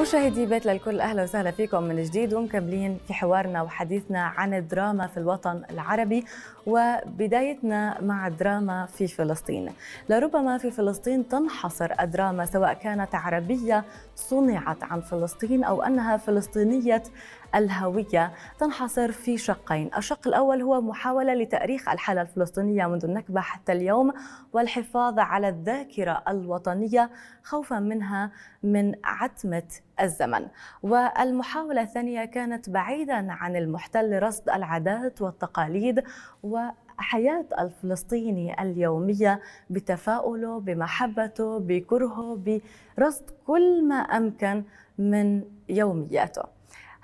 مشاهدي بيت للكل اهلا وسهلا فيكم من جديد ومكملين في حوارنا وحديثنا عن الدراما في الوطن العربي وبدايتنا مع الدراما في فلسطين. لربما في فلسطين تنحصر الدراما سواء كانت عربيه صنعت عن فلسطين او انها فلسطينيه الهوية تنحصر في شقين الشق الأول هو محاولة لتأريخ الحالة الفلسطينية منذ النكبة حتى اليوم والحفاظ على الذاكرة الوطنية خوفا منها من عتمة الزمن والمحاولة الثانية كانت بعيدا عن المحتل رصد العادات والتقاليد و حياة الفلسطيني اليومية بتفاؤله بمحبته بكرهه برصد كل ما أمكن من يومياته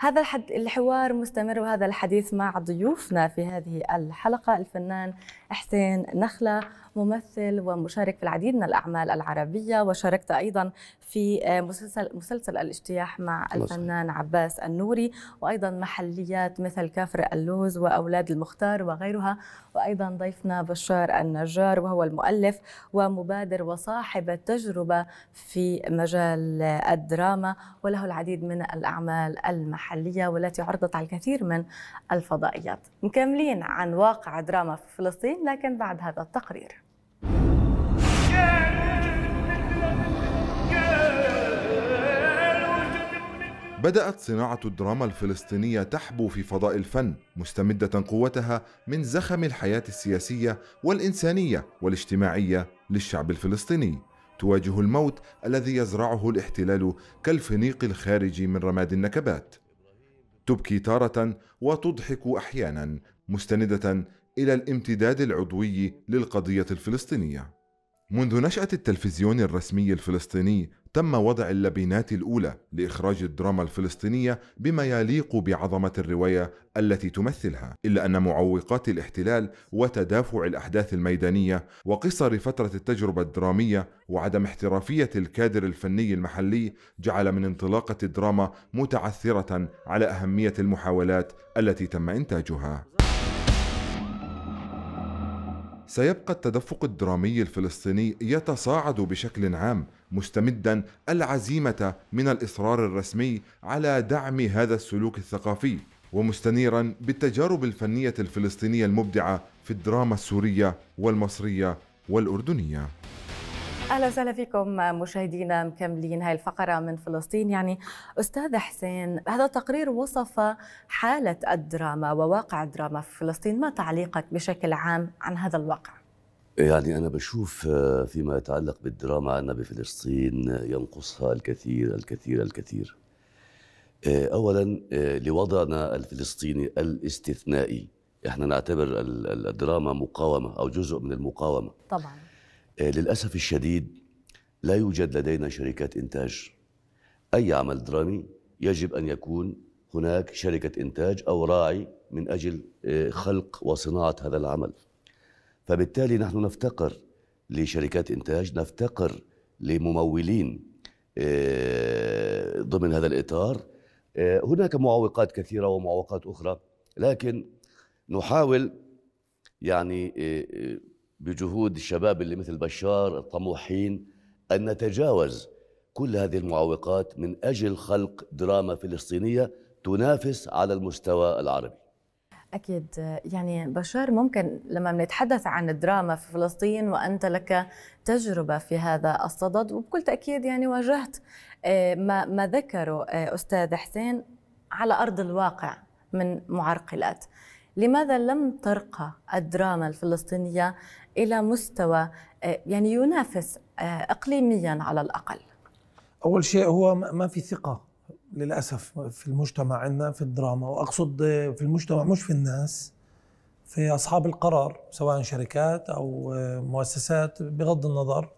هذا الحوار مستمر وهذا الحديث مع ضيوفنا في هذه الحلقة الفنان حسين نخلة ممثل ومشارك في العديد من الأعمال العربية وشاركت أيضا في آه، مسلسل, مسلسل الاجتياح مع الفنان عباس النوري وأيضا محليات مثل كافر اللوز وأولاد المختار وغيرها وأيضا ضيفنا بشار النجار وهو المؤلف ومبادر وصاحب التجربة في مجال الدراما وله العديد من الأعمال المحلية والتي عرضت على الكثير من الفضائيات مكملين عن واقع دراما في فلسطين لكن بعد هذا التقرير بدأت صناعة الدراما الفلسطينية تحبو في فضاء الفن مستمدة قوتها من زخم الحياة السياسية والإنسانية والاجتماعية للشعب الفلسطيني تواجه الموت الذي يزرعه الاحتلال كالفنيق الخارجي من رماد النكبات تبكي تارة وتضحك أحيانا مستندة إلى الامتداد العضوي للقضية الفلسطينية منذ نشأة التلفزيون الرسمي الفلسطيني تم وضع اللبنات الأولى لإخراج الدراما الفلسطينية بما يليق بعظمة الرواية التي تمثلها، إلا أن معوقات الاحتلال وتدافع الأحداث الميدانية وقصر فترة التجربة الدرامية وعدم احترافية الكادر الفني المحلي جعل من انطلاقة الدراما متعثرة على أهمية المحاولات التي تم إنتاجها. سيبقى التدفق الدرامي الفلسطيني يتصاعد بشكل عام مستمدا العزيمه من الاصرار الرسمي على دعم هذا السلوك الثقافي ومستنيرا بالتجارب الفنيه الفلسطينيه المبدعه في الدراما السوريه والمصريه والاردنيه اهلا وسهلا فيكم مشاهدينا مكملين هاي الفقره من فلسطين يعني استاذ حسين هذا التقرير وصف حاله الدراما وواقع الدراما في فلسطين ما تعليقك بشكل عام عن هذا الواقع يعني أنا بشوف آه، فيما يتعلق بالدراما عندنا بفلسطين آه، ينقصها الكثير الكثير الكثير آه، أولا لوضعنا الفلسطيني الاستثنائي احنا نعتبر الدراما مقاومة أو جزء من المقاومة طبعا آه، للأسف الشديد لا يوجد لدينا شركات إنتاج أي عمل درامي يجب أن يكون هناك شركة إنتاج أو راعي من أجل آه، خلق وصناعة هذا العمل فبالتالي نحن نفتقر لشركات إنتاج نفتقر لممولين آه، ضمن هذا الإطار هناك معوقات كثيرة ومعوقات أخرى لكن نحاول يعني بجهود الشباب اللي مثل بشار الطموحين أن نتجاوز كل هذه المعوقات من أجل خلق دراما فلسطينية تنافس على المستوى العربي أكيد يعني بشار ممكن لما بنتحدث عن الدراما في فلسطين وأنت لك تجربة في هذا الصدد وبكل تأكيد يعني واجهت آه، ما, ما ذكره آه، أستاذ حسين على أرض الواقع من معرقلات لماذا لم ترقى الدراما الفلسطينية إلى مستوى آه، يعني ينافس آه، إقليميا على الأقل أول شيء هو ما في ثقة للأسف في المجتمع عندنا في الدراما وأقصد في المجتمع مش في الناس في أصحاب القرار سواء شركات أو آه، مؤسسات بغض النظر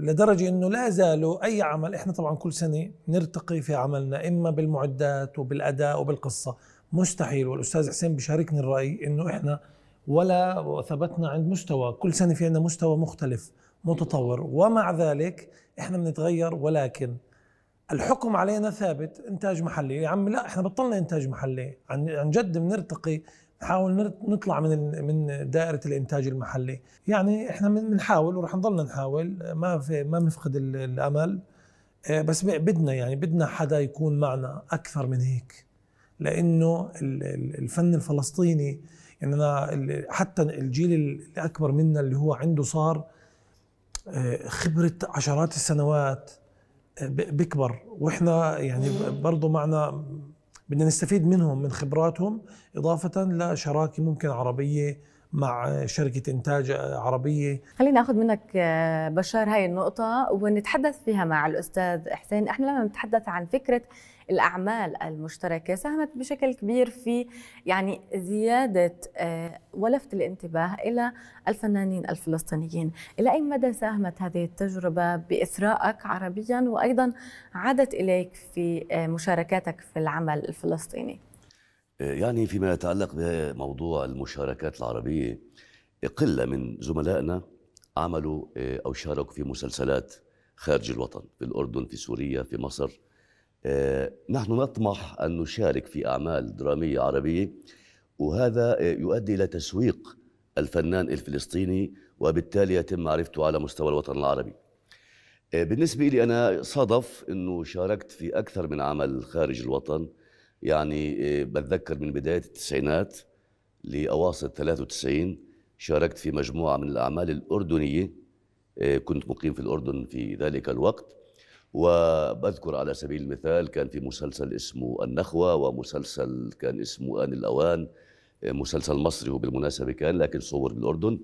لدرجة أنه لا زالوا أي عمل إحنا طبعا كل سنة نرتقي في عملنا إما بالمعدات وبالأداء وبالقصة مستحيل والاستاذ حسين بيشاركني الراي انه احنا ولا ثبتنا عند مستوى كل سنه في عندنا مستوى مختلف متطور ومع ذلك احنا بنتغير ولكن الحكم علينا ثابت انتاج محلي يا عم لا احنا بطلنا انتاج محلي عن عن جد بنرتقي نحاول نطلع من من دائره الانتاج المحلي يعني احنا بنحاول ورح نضلنا نحاول ما في ما بنفقد الامل إيه، بس بدنا يعني بدنا حدا يكون معنا اكثر من هيك لانه الفن الفلسطيني يعني انا حتى الجيل الاكبر منا اللي هو عنده صار آه، خبره عشرات السنوات آه، بكبر واحنا يعني برضه معنا بدنا نستفيد منهم من خبراتهم اضافه لشراكه ممكن عربيه مع شركة إنتاج عربية خلينا أخذ منك آه، بشار هاي النقطة ونتحدث فيها مع الأستاذ حسين إحنا لما نتحدث عن فكرة الأعمال المشتركة ساهمت بشكل كبير في يعني زيادة آه، ولفت الانتباه إلى الفنانين الفلسطينيين إلى أي مدى ساهمت هذه التجربة بإثراءك عربيا وأيضا عادت إليك في آه، مشاركاتك في العمل الفلسطيني آه، يعني فيما يتعلق بموضوع المشاركات العربية قلة من زملائنا عملوا أو شاركوا في مسلسلات خارج الوطن في الأردن في سوريا في مصر آه، نحن نطمح أن نشارك في أعمال درامية عربية وهذا آه، يؤدي إلى تسويق الفنان الفلسطيني وبالتالي يتم معرفته على مستوى الوطن العربي آه، بالنسبة لي أنا صادف أنه شاركت في أكثر من عمل خارج الوطن يعني بتذكر من بداية التسعينات لأواسط 93 شاركت في مجموعة من الأعمال الأردنية كنت مقيم في الأردن في ذلك الوقت وبذكر على سبيل المثال كان في مسلسل اسمه النخوة ومسلسل كان اسمه آن الأوان آه، مسلسل مصري هو بالمناسبة كان لكن صور بالأردن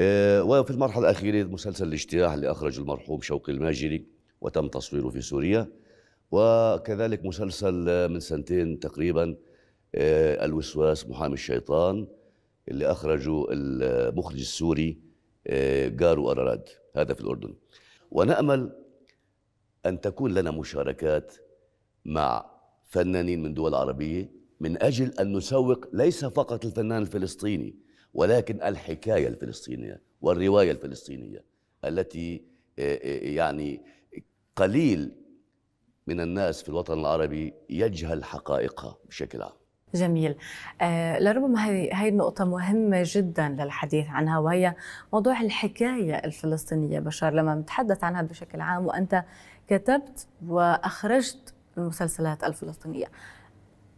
آه، وفي المرحلة الأخيرة مسلسل الاجتياح اللي أخرج المرحوم شوقي الماجري وتم تصويره في سوريا وكذلك مسلسل آه، من سنتين تقريبا الوسواس محامي الشيطان اللي أخرجه المخرج السوري جارو أراراد هذا في الأردن ونأمل أن تكون لنا مشاركات مع فنانين من دول عربية من أجل أن نسوق ليس فقط الفنان الفلسطيني ولكن الحكاية الفلسطينية والرواية الفلسطينية التي آه، آه، يعني قليل من الناس في الوطن العربي يجهل حقائقها بشكل عام جميل آه لربما هي هي النقطة مهمة جدا للحديث عنها وهي موضوع الحكاية الفلسطينية بشار لما نتحدث عنها بشكل عام وأنت كتبت واخرجت المسلسلات الفلسطينيه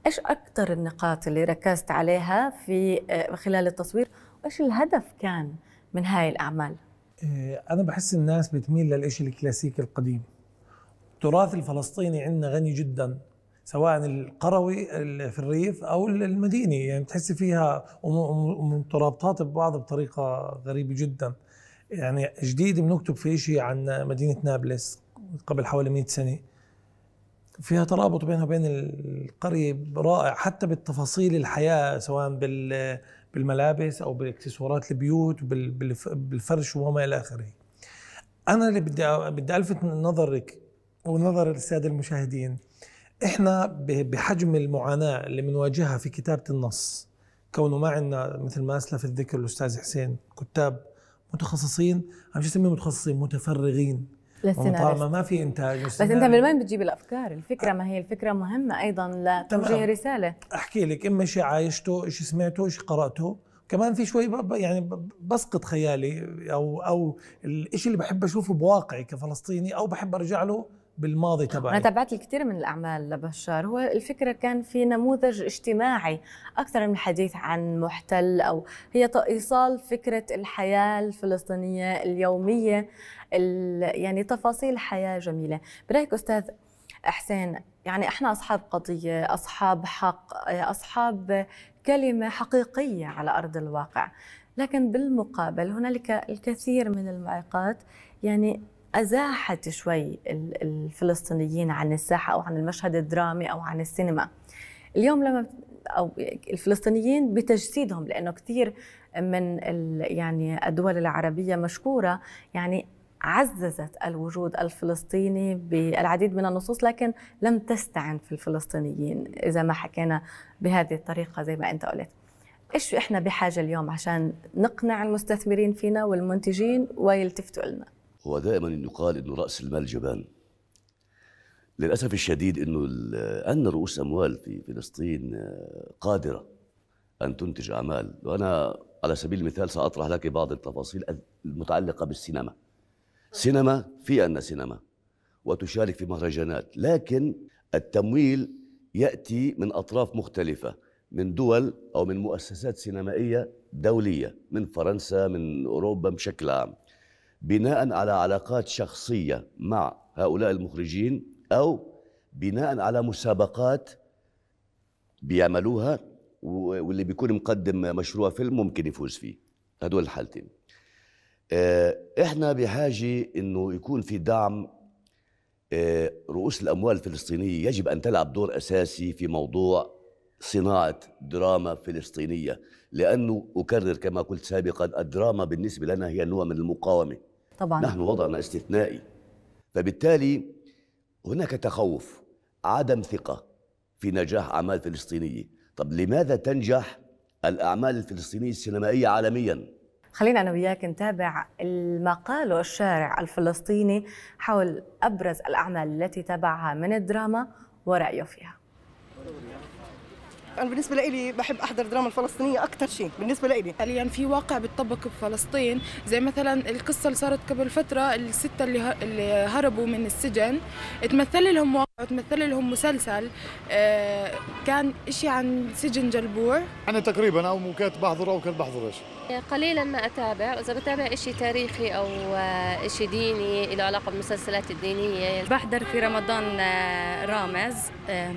ايش اكثر النقاط اللي ركزت عليها في آه، خلال التصوير وايش الهدف كان من هاي الاعمال آه، انا بحس الناس بتميل للإشي الكلاسيكي القديم التراث الفلسطيني عندنا غني جدا سواء القروي في الريف او المديني يعني بتحس فيها مترابطات ببعض بطريقه غريبه جدا يعني جديد بنكتب في شيء عن مدينه نابلس قبل حوالي 100 سنه فيها ترابط بينها وبين القرية رائع حتى بالتفاصيل الحياة سواء بالملابس أو باكسسوارات البيوت بالفرش وما إلى آخره أنا اللي بدي بدي ألفت نظرك ونظر السادة المشاهدين إحنا بحجم المعاناة اللي بنواجهها في كتابة النص كونه ما عندنا مثل ما أسلف الذكر الأستاذ حسين كتاب متخصصين أنا مش أسميهم متخصصين متفرغين طالما ما في انتاج بس انت من وين بتجيب الافكار؟ الفكره ما هي الفكره مهمه ايضا لتوجيه رساله احكي لك اما شيء عايشته، شيء سمعته، شيء قراته، كمان في شوي يعني بسقط خيالي او او الشيء اللي بحب اشوفه بواقعي كفلسطيني او بحب ارجع له بالماضي تبعي انا تابعت الكثير من الاعمال لبشار هو الفكره كان في نموذج اجتماعي اكثر من الحديث عن محتل او هي ايصال فكره الحياه الفلسطينيه اليوميه يعني تفاصيل حياه جميله برايك استاذ حسين يعني احنا اصحاب قضيه اصحاب حق اصحاب كلمه حقيقيه على ارض الواقع لكن بالمقابل هنالك الكثير من المعيقات يعني ازاحت شوي الفلسطينيين عن الساحه او عن المشهد الدرامي او عن السينما اليوم لما او الفلسطينيين بتجسيدهم لانه كثير من يعني الدول العربيه مشكوره يعني عززت الوجود الفلسطيني بالعديد من النصوص لكن لم تستعن في الفلسطينيين اذا ما حكينا بهذه الطريقه زي ما انت قلت ايش احنا بحاجه اليوم عشان نقنع المستثمرين فينا والمنتجين ويلتفتوا لنا هو دائما يقال انه راس المال جبان للاسف الشديد انه ان رؤوس اموال في فلسطين قادره ان تنتج اعمال وانا على سبيل المثال ساطرح لك بعض التفاصيل المتعلقه بالسينما سينما في عندنا سينما وتشارك في مهرجانات لكن التمويل ياتي من اطراف مختلفه من دول او من مؤسسات سينمائيه دوليه من فرنسا من اوروبا بشكل عام بناء على علاقات شخصيه مع هؤلاء المخرجين او بناء على مسابقات بيعملوها واللي بيكون مقدم مشروع فيلم ممكن يفوز فيه هدول الحالتين آه، احنا بحاجه انه يكون في دعم آه، رؤوس الاموال الفلسطينيه يجب ان تلعب دور اساسي في موضوع صناعه دراما فلسطينيه لانه اكرر كما قلت سابقا الدراما بالنسبه لنا هي نوع من المقاومه طبعا نحن وضعنا استثنائي فبالتالي هناك تخوف عدم ثقه في نجاح اعمال فلسطينيه طب لماذا تنجح الاعمال الفلسطينيه السينمائيه عالميا خلينا انا وياك نتابع ما قاله الشارع الفلسطيني حول ابرز الاعمال التي تابعها من الدراما ورايه فيها. انا بالنسبه لي بحب احضر دراما الفلسطينيه اكثر شيء بالنسبه لي حاليا يعني في واقع بتطبق بفلسطين زي مثلا القصه اللي صارت قبل فتره السته اللي هربوا من السجن تمثل لهم واقع تمثل لهم مسلسل آه، كان إشي عن سجن جلبوع أنا تقريبا أو كنت بحضر أو كنت بحضرش قليلا ما أتابع إذا بتابع إشي تاريخي أو آه، إشي ديني له علاقة بالمسلسلات الدينية بحضر في رمضان آه، رامز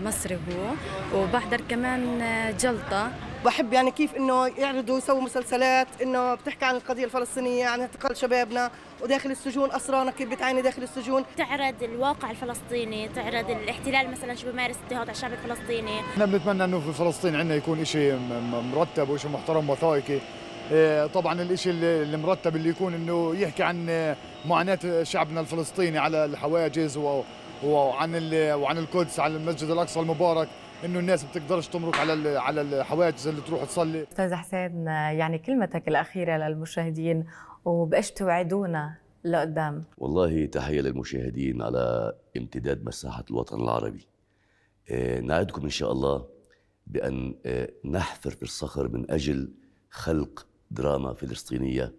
مصري هو وبحضر كمان جلطة بحب يعني كيف انه يعرضوا يسووا مسلسلات انه بتحكي عن القضيه الفلسطينيه عن اعتقال شبابنا وداخل السجون اسرانا كيف بتعاني داخل السجون تعرض الواقع الفلسطيني تعرض الاحتلال مثلا شو بيمارس اضطهاد على الشعب الفلسطيني احنا بنتمنى انه في فلسطين عندنا يكون شيء مرتب وشيء محترم وثائقي إيه، طبعا الشيء المرتب اللي يكون انه يحكي عن معاناه شعبنا الفلسطيني على الحواجز وعن وعن القدس على المسجد الاقصى المبارك انه الناس ما بتقدرش تمرق على على الحواجز اللي تروح تصلي استاذ حسين يعني كلمتك الاخيره للمشاهدين وبايش توعدونا لقدام والله تحيه للمشاهدين على امتداد مساحه الوطن العربي آه، نعدكم ان شاء الله بان آه، نحفر في الصخر من اجل خلق دراما فلسطينيه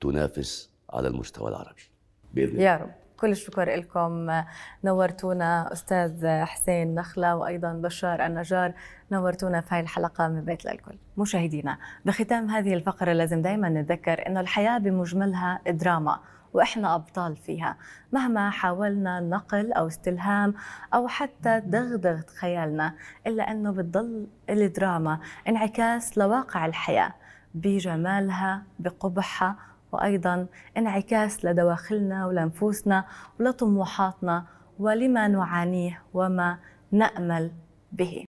تنافس على المستوى العربي باذن الله يا رب كل الشكر لكم نورتونا أستاذ حسين نخلة وأيضا بشار النجار نورتونا في هذه الحلقة من بيت للكل مشاهدينا بختام هذه الفقرة لازم دايما نتذكر انه الحياة بمجملها دراما واحنا ابطال فيها مهما حاولنا نقل او استلهام او حتى دغدغه خيالنا الا انه بتضل الدراما انعكاس لواقع الحياه بجمالها بقبحها وأيضا انعكاس لدواخلنا ولنفوسنا ولطموحاتنا ولما نعانيه وما نأمل به